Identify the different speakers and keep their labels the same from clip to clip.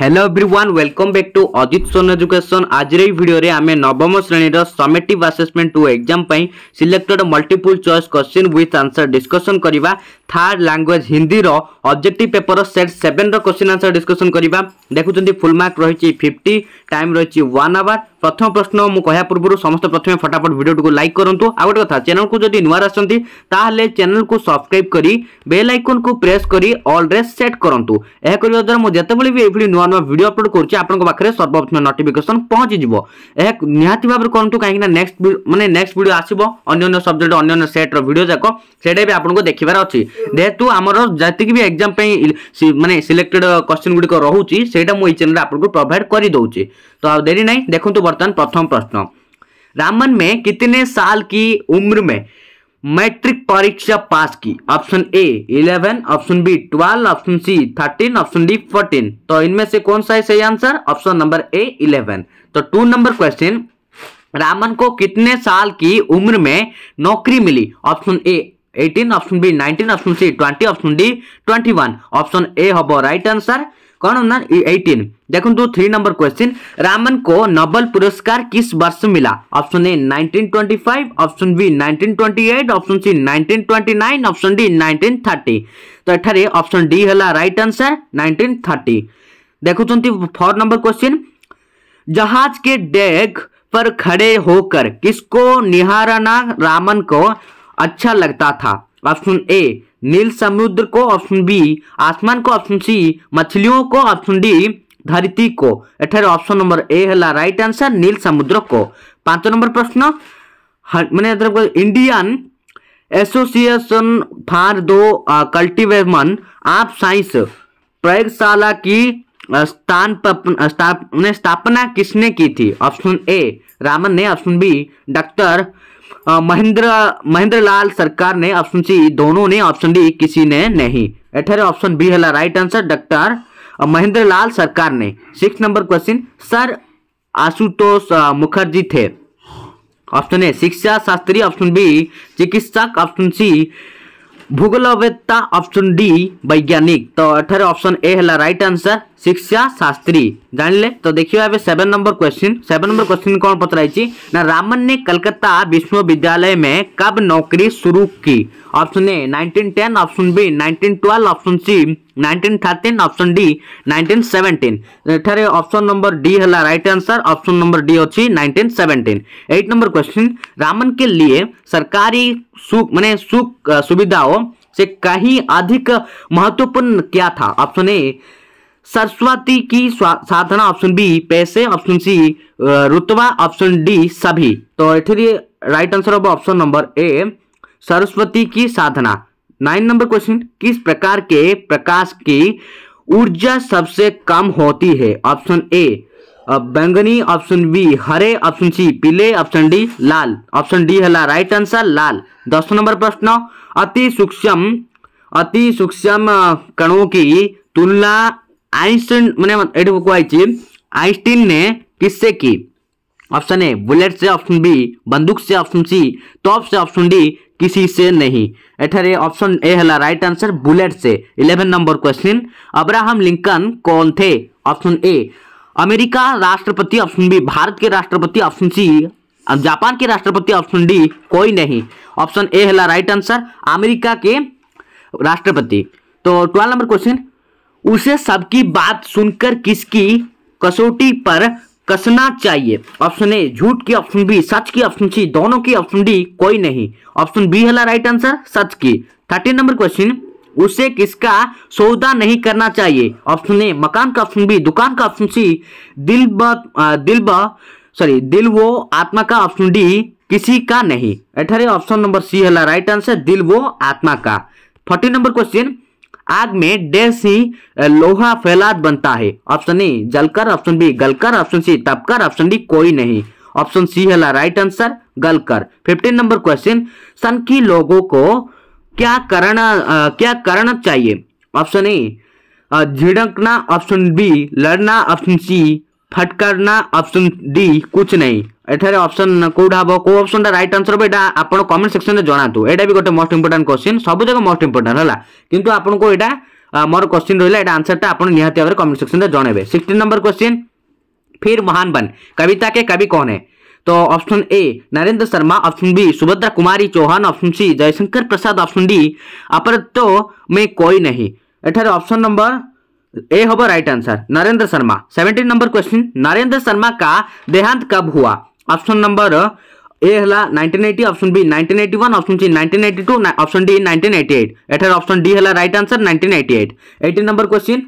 Speaker 1: hello everyone welcome back to Ajit সোন education আজর এই ভিডিওরে আমি নবম শ্রেণীর সমেটিভ আসেসমেন্ট টু এক্সাম পাই selected multiple choice question with answer discussion করা থার্ড ল্যাঙ্গুয়েজ হিন্দির অবজেক্টিভ পেপর সেট সেভেন্র কোশ্চিন আনসর ডিসকসন করা দেখুম ফুল মার্ক রয়েছে ফিফটি টাইম রয়েছে ওয়ান আওয়ার প্রথম প্রশ্ন মু কয়া পূর্ব সমস্ত প্রথমে ফটাফট ভিডিওটি লাইক করতু আউ গোটে কথা চ্যানেল কু যদি নূয়া আসছেন তাহলে চ্যানেল কু সবসক্রাইব করে বেল আইকন কু প্রেস করে অলরে সেট করতু এ করা দ্বারা মু যেতবে বি এই ভিডিও नुआ नुआ भिड अपलोड करुच्छे सर्वप्रथम नोटिकेसन पहुंची यह निहत भाव में करूँ कहीं नेक्स्ट मैंने नेक्स्ट भिड आसन्न सब्जेक्ट अन्न सेट्र भिड जाक से आपको देखार अच्छे जेहतु आम जैक भी एक्जाम मैंने सिलेक्टेड क्वेश्चन गुड़िक रोचे से चेल्ड आपको प्रोभाइड करदे तो आरी ना देखो बर्तमान प्रथम प्रश्न रामन में कितने साल की उम्र में मैट्रिक परीक्षा पास की option A eleven option B twelve option C thirteen option D fourteen तो इनमें से कौन सा है सही answer option number A eleven तो टू नंबर क्वेश्चन रामन को कितने साल की उम्र में नौकरी मिली option A 18 option B 19 option C 20 option D 21 option A हम राइट आंसर कौन ना एटीन देखो तो थ्री नंबर क्वेश्चन रामन को नोबल पुरस्कार किस वर्ष मिला option A nineteen twenty five option B nineteen twenty eight option C nineteen twenty nine option D nineteen thirty तो यार ऑप्शन डी है राइट आंसर नाइनटीन 1930 देखुंत फोर नंबर क्वेश्चन जहाज के डेक पर खड़े होकर किसको निहारना रामन को अच्छा लगता था ऑप्शन ए नील समुद्र को ऑप्शन बी आसमान को ऑप्शन सी मछलियों को ऑप्शन डी धरती को एठार ऑप्शन नंबर ए है राइट आंसर नील समुद्र को पांच नंबर प्रश्न मैंने Indian association for the cultivation of science प्रयोगशाला की uh, स्थान uh, स्थापना किसने की थी ऑप्शन ए रामन ने option B doctor Mahendra Mahendra Lal Sarkar ने ऑप्शन सी दोनों ने ऑप्शन डी किसी ने नहीं अठारह ऑप्शन बी है right answer doctor Mahendra Lal Sarkar ने six number question sir Ashutosh Mukherjee थे ऑप्शन ए शिक्षा शास्त्री ऑप्शन बी चिकित्सक ऑप्शन सी भूगोलता ऑप्शन डी वैज्ञानिक तो अठारह ऑप्शन ए है राइट आंसर शिक्षा शास्त्री जान ତ तो देखिए seven number question seven number question कौन पचराई ना रामन ने कलकत्ता विश्वविद्यालय में कब नौकरी शुरू की option A 1910 option B 1912 option C 1913 option D 1917 एठारे ऑप्शन नंबर डी है right answer option number D अछि 1917 एट नंबर क्वेश्चन रामन के लिए सरकारी सुख माने सुख सुविधाओं से कहीं अधिक महत्वपूर्ण क्या था ऑप्शन ए तो सरस्वती की साधना ऑप्शन बी पैसे ऑप्शन सी रुतवा ऑप्शन डी सभी तो राइट आंसर होगा ऑप्शन नंबर ए सरस्वती की साधना नाइन नंबर क्वेश्चन किस प्रकार के प्रकाश की ऊर्जा सबसे कम होती है ऑप्शन ए बैंगनी ऑप्शन बी हरे ऑप्शन सी पीले ऑप्शन डी लाल ऑप्शन डी है राइट आंसर लाल दस नंबर प्रश्न अति सूक्ष्म अति सूक्ष्म कणों की तुलना आइंस्टीन मैंने एटी बुक आइंस्टीन ने किससे की ऑप्शन ए बुलेट से ऑप्शन बी बंदूक से ऑप्शन सी टॉप से ऑप्शन डी किसी से नहीं एठारे ऑप्शन ए है राइट आंसर बुलेट से eleven number question Abraham Lincoln कौन थे ऑप्शन ए अमेरिका राष्ट्रपति ऑप्शन बी भारत के राष्ट्रपति ऑप्शन सी जापान के राष्ट्रपति ऑप्शन डी कोई नहीं ऑप्शन ए है राइट आंसर अमेरिका के राष्ट्रपति तो ट्वेल्व नंबर क्वेश्चन उसे सबकी बात सुनकर किसकी कसौटी पर कसना चाहिए ऑप्शन ए झूठ की ऑप्शन बी सच की ऑप्शन सी दोनों की ऑप्शन डी कोई नहीं ऑप्शन बी है राइट आंसर सच की थर्टीन नंबर क्वेश्चन उसे किसका सौदा नहीं करना चाहिए ऑप्शन ए मकान का ऑप्शन बी दुकान का ऑप्शन सी दिल ब दिल ब सॉरी दिल वो आत्मा का ऑप्शन डी किसी का नहीं अठारह ऑप्शन नंबर सी है राइट आंसर दिल वो आत्मा का फोर्टीन नंबर क्वेश्चन आग में डैश सी लोहा फैलाद बनता है ऑप्शन ए जलकर ऑप्शन बी गलकर ऑप्शन सी तपकर ऑप्शन डी कोई नहीं ऑप्शन सी है राइट आंसर गलकर फिफ्टीन नंबर क्वेश्चन सन की लोगों को क्या करना क्या करना चाहिए ऑप्शन ए झिड़कना ऑप्शन बी लड़ना ऑप्शन सी फटकारना ऑप्शन डी कुछ नहीं एठार अप्सन कौट हम कौ अप्सन रईट आनसर हम यहाँ आप कमेंट सेक्शन में जहां यहाँ भी गोटे मोस्ट इंपोर्टां क्वेश्चन सबूक मोस्ट इंपोर्टां है कि आपको यहाँ मोर क्वेश्चन रहा है आनसरटा आपको निहत भाव में कमेंट सेक्शन में जनवे सिक्सटन नंबर क्वेश्चन फिर महान बन कविता के कवि कौन है तो option A Narendra Sharma option B Subhadra Kumari Chauhan option C Jaishankar Prasad option D अपर तो मैं कोई नहीं एठार ऑप्शन नंबर ए हम right answer Narendra Sharma seventeen number question Narendra Sharma का देहांत कब हुआ ऑप्शन नंबर ए है nineteen eighty option B nineteen eighty one option C nineteen eighty two option D nineteen eighty eight एठार ऑप्शन डी है right answer nineteen eighty eight eighteen number question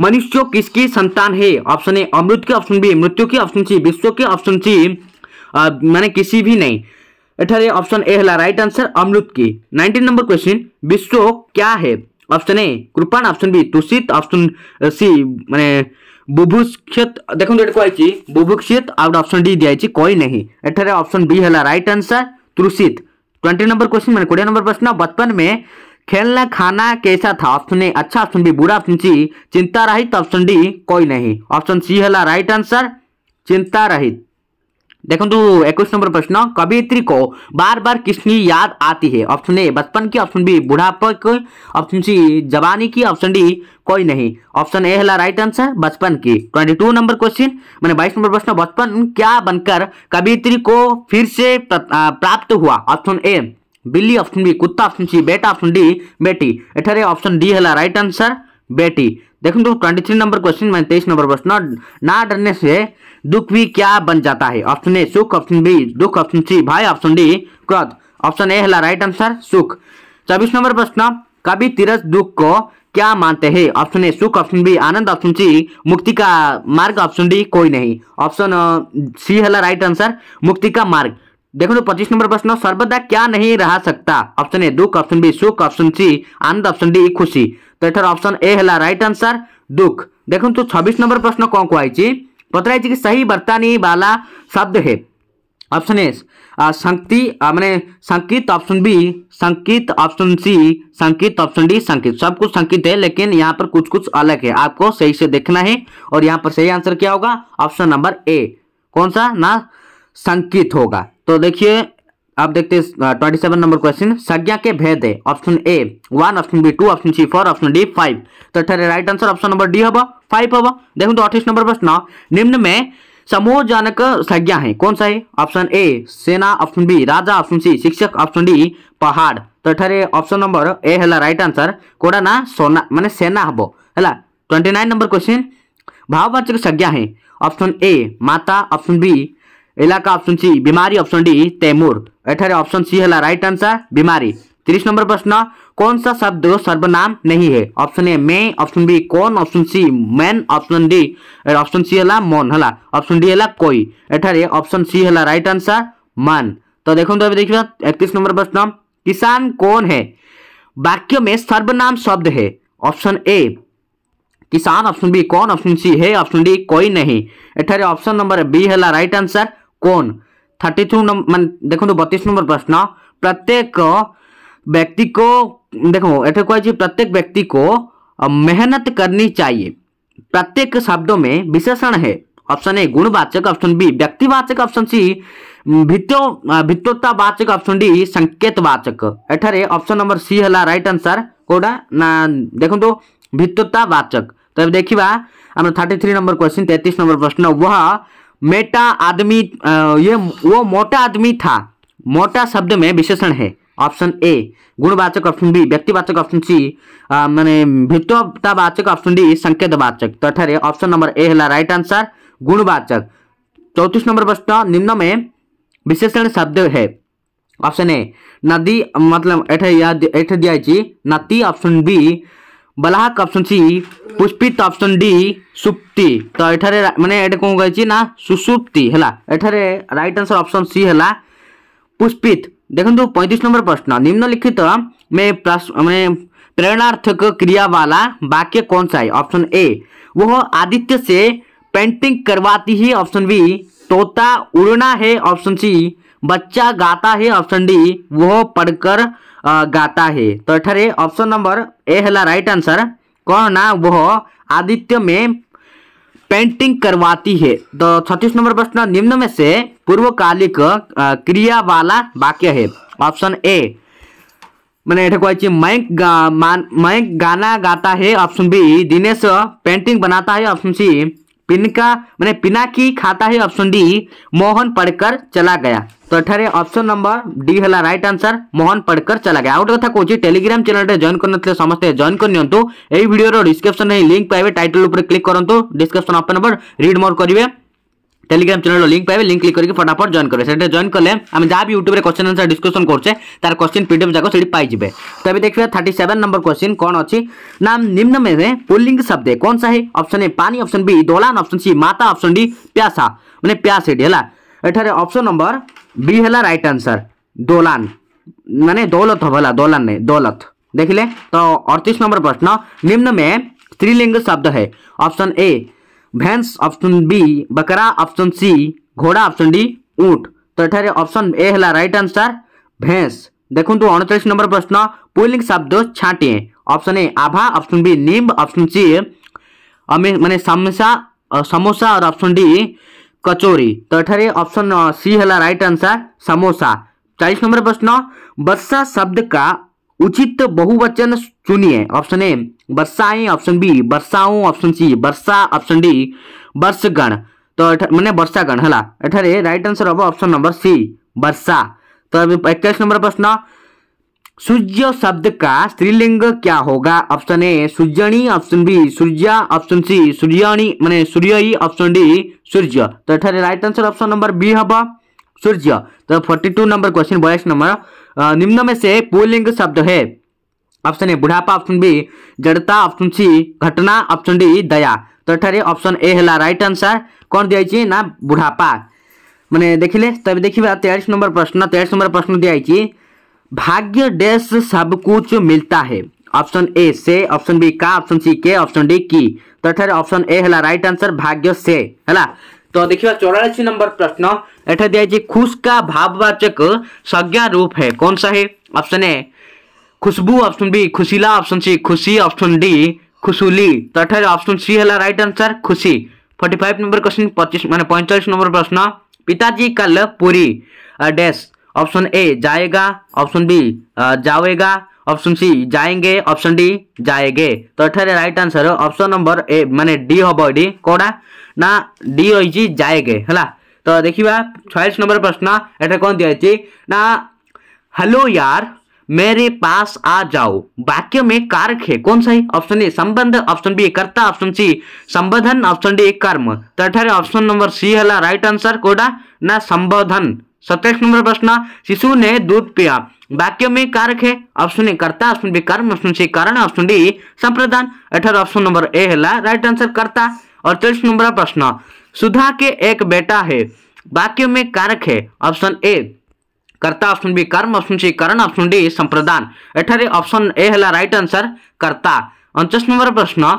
Speaker 1: मनुष्य किसकी संतान है ऑप्शन ए अमृत की option B मृत्यु की ऑप्शन सी विश्व की ऑप्शन सी मैंने किसी भी नहीं एठारे ऑप्शन ए है राइट आंसर अमृत की नाइनटीन नंबर क्वेश्चन विश्व क्या है ऑप्शन ए कृपाण ऑप्शन बी तुषित ऑप्शन सी मैंने बुभुक्षित देखो तो एट कहती बुभुक्षित आपसन डी दिखाई कही नहीं अपसन अप्सन बी है रईट आंसर तुषित ट्वेंटी नंबर क्वेश्चन मैंने कोड़े नंबर प्रश्न बचपन में खेलना खाना कैसा था ऑप्शन ए अच्छा ऑप्शन बी बुरा ऑप्शन सी चिंता रहित ऑप्शन डी कोई नहीं ऑप्शन सी है राइट आंसर चिंता रहित देखो एक तो नंबर प्रश्न कवियत्री को बार बार किसकी याद आती है ऑप्शन ए बचपन की ऑप्शन बी बुढ़ापा की ऑप्शन सी जवानी की ऑप्शन डी कोई नहीं ऑप्शन ए है राइट आंसर बचपन की ट्वेंटी टू नंबर क्वेश्चन मैंने बाईस नंबर प्रश्न बचपन क्या बनकर कवियत्री को फिर से प्राप्त हुआ ऑप्शन ए बिल्ली ऑप्शन बी कुत्ता ऑप्शन सी बेटा ऑप्शन डी बेटी ऑप्शन डी है राइट आंसर बेटी देखो दोस्तों ट्वेंटी थ्री नंबर क्वेश्चन में तेईस नंबर प्रश्न ना डरने से दुख भी क्या बन जाता है ऑप्शन ए सुख ऑप्शन बी दुख ऑप्शन सी भाई ऑप्शन डी क्रोध ऑप्शन ए है राइट आंसर सुख चौबीस नंबर प्रश्न कभी तिरस दुख को क्या मानते हैं ऑप्शन ए सुख ऑप्शन बी आनंद ऑप्शन सी मुक्ति का मार्ग ऑप्शन डी कोई नहीं ऑप्शन सी है राइट आंसर मुक्ति का मार्ग देखो तो पच्चीस नंबर प्रश्न सर्वदा क्या नहीं रह सकता ऑप्शन ए दुख ऑप्शन बी सुख ऑप्शन सी आनंद ऑप्शन डी खुशी तो यार ऑप्शन ए है राइट आंसर दुख देखो तो छब्बीस नंबर प्रश्न कौन कहुई पचराई कि सही बर्तानी वाला शब्द है ऑप्शन ए संक्ति मैंने संकित ऑप्शन बी संकित ऑप्शन सी संकित ऑप्शन डी संकित सब कुछ संकित है लेकिन यहाँ पर कुछ कुछ अलग है आपको सही से देखना है और यहाँ पर सही आंसर क्या होगा ऑप्शन नंबर ए कौन सा ना संकित होगा तो देखिए आप देखते ट्वेंटी सेवन नंबर क्वेश्चन संज्ञा के भेद है option A one option B two option C four option D five तो ठहरे right answer option number D हम फाइव हम देखो तो अट्ठाईस नंबर प्रश्न निम्न में समूह जनक संज्ञा है कौन सा है ऑप्शन ए सेना ऑप्शन बी राजा ऑप्शन सी शिक्षक ऑप्शन डी पहाड़ तो ठहरे ऑप्शन नंबर ए है राइट आंसर कोड़ा ना सोना माने सेना हम है ट्वेंटी नाइन नंबर क्वेश्चन भाववाचक संज्ञा है ऑप्शन ए माता ऑप्शन बी इलाका ऑप्शन सी बीमारी ऑप्शन डी तैमूर एठारे ऑप्शन सी है राइट आंसर बीमारी तीस नंबर प्रश्न कौन सा शब्द सर्वनाम नहीं है ऑप्शन ए मे ऑप्शन बी कौन ऑप्शन सी मैन ऑप्शन डी ऑप्शन सी है मन है ऑप्शन डी है कोई एठारे ऑप्शन सी है राइट आंसर मन तो देखो तो देखिए इकतीस नंबर प्रश्न किसान कौन है वाक्य में सर्वनाम शब्द है ऑप्शन ए किसान ऑप्शन बी कौन ऑप्शन सी है ऑप्शन डी कोई नहीं एठारे ऑप्शन नंबर बी है राइट आंसर कौन थर्टी टू मान देखो तो बतीस नंबर प्रश्न प्रत्येक व्यक्ति को देखो ये कह प्रत्येक व्यक्ति को मेहनत करनी चाहिए प्रत्येक शब्दों में विशेषण है ऑप्शन ए गुणवाचक ऑप्शन बी व्यक्तिवाचक ऑप्शन सी भित्तो भित्तोतावाचक ऑप्शन डी संकेतवाचक एठारे ऑप्शन नंबर सी है राइट आंसर कौटा ना देखो तो भित्तोतावाचक तो देखा आम थर्टी थ्री नंबर क्वेश्चन तेतीस नंबर प्रश्न वह मेटा आदमी ये वो मोटा आदमी था मोटा शब्द में विशेषण है ऑप्शन ए गुणवाचक ऑप्शन बी व्यक्तिवाचक ऑप्शन सी मैंने भित्तवाचक ऑप्शन डी संकेतवाचक तो अठारे ऑप्शन नंबर ए है राइट आंसर गुणवाचक चौतीस नंबर प्रश्न निम्न में विशेषण शब्द है ऑप्शन ए नदी मतलब एठे दिया नती ऑप्शन बी बलाहक ऑप्शन सी पुष्पित ऑप्शन डी सुप्ति तो एठारे माने एटा कोन कहछि ना सुसुप्ति हला एठारे राइट आंसर ऑप्शन सी हला पुष्पित देखंतु 35 नंबर प्रश्न निम्नलिखित में माने प्रेरणार्थक क्रिया वाला वाक्य कौन सा है ऑप्शन ए वह आदित्य से पेंटिंग करवाती है ऑप्शन बी तोता उड़ना है ऑप्शन सी बच्चा गाता है ऑप्शन डी वह पढ़कर गाता है तो एठारे ऑप्शन नंबर ए है राइट आंसर कौन ना वह आदित्य में पेंटिंग करवाती है तो छत्तीस नंबर प्रश्न निम्न में से पूर्वकालिक क्रिया वाला वाक्य है ऑप्शन ए मैंने एठे कहे मयंक गा, मयंक गाना गाता है ऑप्शन बी दिनेश पेंटिंग बनाता है ऑप्शन सी पिनका मैंने की खाता है ऑप्शन डी मोहन पढ़कर चला गया तो अठारे ऑप्शन नंबर डी है राइट आंसर मोहन पढ़कर चला गया आउट कथा कौन टेलीग्राम चैनल जॉइन जॉन समस्ते जॉइन करनी भिडियो डिस्क्रिप्सन लिंक पाए टाइटल क्लिक करूँ डिस्क्रिप्सन अपन नंबर रिड मोर करेंगे টেলিগ্রাম চ্যানেলর लिंक পাবে লিঙ্ক ক্লিক করি ফটাফট জয়েন করবে সেটা জয়েন কলে আমি যা বি ইউট্যুবে কোশ্চেন আনসার ডিসকসন করছে তার কোশ্চেন পিডিএফ যাক সেটি পাইবে तो अभी देखिए थर्टी सेवन नंबर क्वेश्चन कौन अच्छी नाम निम्न में है पुल्लिंग शब्द है कौन सा है ऑप्शन ए पानी ऑप्शन बी दोलान ऑप्शन सी माता ऑप्शन डी प्यासा मैंने प्यास ये है एठार ऑप्शन नंबर बी है रईट आंसर दोलान मैंने दौलत भला दोलान नहीं दौलत देख तो अड़तीस नंबर प्रश्न निम्न में स्त्रीलिंग शब्द है ऑप्शन ए भैंस ऑप्शन बी बकरा ऑप्शन सी घोड़ा ऑप्शन डी ऊँट तो एठार ऑप्शन ए है राइट आंसर भैंस देखु तो अणचाश नंबर प्रश्न पुलिंग शब्द छाटे ऑप्शन ए आभा ऑप्शन बी निम्ब ऑप्शन सी मानने समोसा समोसा और ऑप्शन डी कचोरी तो एठार ऑप्शन सी है राइट आंसर समोसा चालीस नंबर प्रश्न वर्षा शब्द का उचित बहुवचन चुनिए ऑप्शन ए वर्षाएं ऑप्शन बी बरसाऊ ऑप्शन सी वर्षा ऑप्शन डी वर्षगण तो मैंने वर्षागण है एठार रईट आंसर हम ऑप्शन नंबर सी वर्षा तो अब इक्कीस नंबर प्रश्न सूर्य शब्द का स्त्रीलिंग क्या होगा ऑप्शन ए सूर्यणी ऑप्शन बी सूर्या ऑप्शन सी सूर्यणी मैंने सूर्य ऑप्शन डी सूर्य तो ये right answer option number B हम सूर्य तो फोर्टी टू नंबर क्वेश्चन बयास नंबर निम्न में से पुलिंग शब्द है ऑप्शन ए बुढ़ापा ऑप्शन बी जड़ता ऑप्शन सी घटना ऑप्शन डी दया तो एठारे ऑप्शन ए है राइट आंसर कौन दिखाई ना बुढ़ापा मैंने देखिले तब देखिए तेईस नंबर प्रश्न तेईस नंबर प्रश्न दिखाई भाग्य डैश सब कुछ मिलता है ऑप्शन ए से ऑप्शन बी का ऑप्शन सी के ऑप्शन डी की तो एठारे ऑप्शन ए है राइट आंसर भाग्य से है तो देखिए चौरासी नंबर प्रश्न एटा दिखाई खुश का भाववाचक संज्ञा रूप है कौन सा है ऑप्शन ए खुशबू ऑप्शन बी खुशीला ऑप्शन सी खुशी ऑप्शन डी खुशुली तो अठारह ऑप्शन सी है राइट आंसर खुशी फोर्टी फाइव नंबर क्वेश्चन पच्चीस मान पैंतालीस नंबर प्रश्न पिताजी कल पूरी डैश ऑप्शन ए जाएगा ऑप्शन बी जाएगा ऑप्शन सी जाएंगे ऑप्शन डी जाएगे तो एठार right answer option number A मान डी हम ये कौटा ना डी रही जाएगे है तो देखा छयास नंबर प्रश्न एटा कौन दिखाई ना हेलो यार मेरे पास आ जाओ वाक्य में कारक है कौन सा है ऑप्शन ए संबंध ऑप्शन बी कर्ता ऑप्शन सी संबोधन ऑप्शन डी कर्म तो अठारह ऑप्शन नंबर सी है राइट आंसर कोड़ा ना संबोधन सत्ताईस नंबर प्रश्न शिशु ने दूध पिया वाक्य में कारक है ऑप्शन ए कर्ता ऑप्शन बी कर्म ऑप्शन सी कारण ऑप्शन डी संप्रदान अठारह ऑप्शन नंबर ए है राइट आंसर कर्ता और तेईस नंबर प्रश्न सुधा के एक बेटा है वाक्य में कारक है ऑप्शन ए कर्ता ऑप्शन बी कर्म ऑप्शन सी करण ऑप्शन डी संप्रदान एठारे ऑप्शन ए है राइट आंसर कर्ता अणचाश नंबर प्रश्न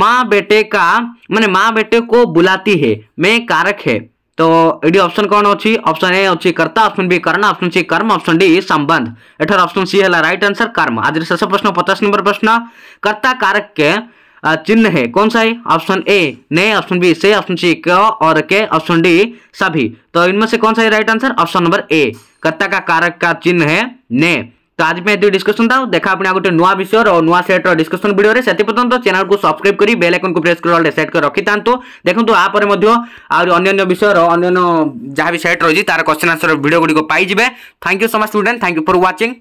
Speaker 1: माँ बेटे का मैंने माँ बेटे को बुलाती है मैं कारक है तो ये ऑप्शन कौन अच्छी ऑप्शन ए अच्छी कर्ता ऑप्शन बी कर्ण ऑप्शन सी कर्म ऑप्शन डी संबंध एठार ऑप्शन सी है राइट आंसर कर्म आज शेष प्रश्न पचास नंबर प्रश्न कर्ता कारक के चिन्ह है कौन सा है ऑप्शन ए ने ऑप्शन बी से ऑप्शन सी क और के ऑप्शन डी सभी तो इनमें से कौन सा है right answer option number A कत्ता का कारक का चिन्ह है ने तो आज मैं ये डिस्कशन था देखा अपने गोटे तो नुआ विषय और नुआ सेट डिस्कसन भिडियो से तो चैनल को सब्सक्राइब कर बेल आइकन को प्रेस कर सेट कर रखी था देखो आपर अन्य विषय और अन्य जहाँ भी सेट रही तार क्वेश्चन आंसर भिडियो गुड़ी पाइबे thank you so much student thank you for watching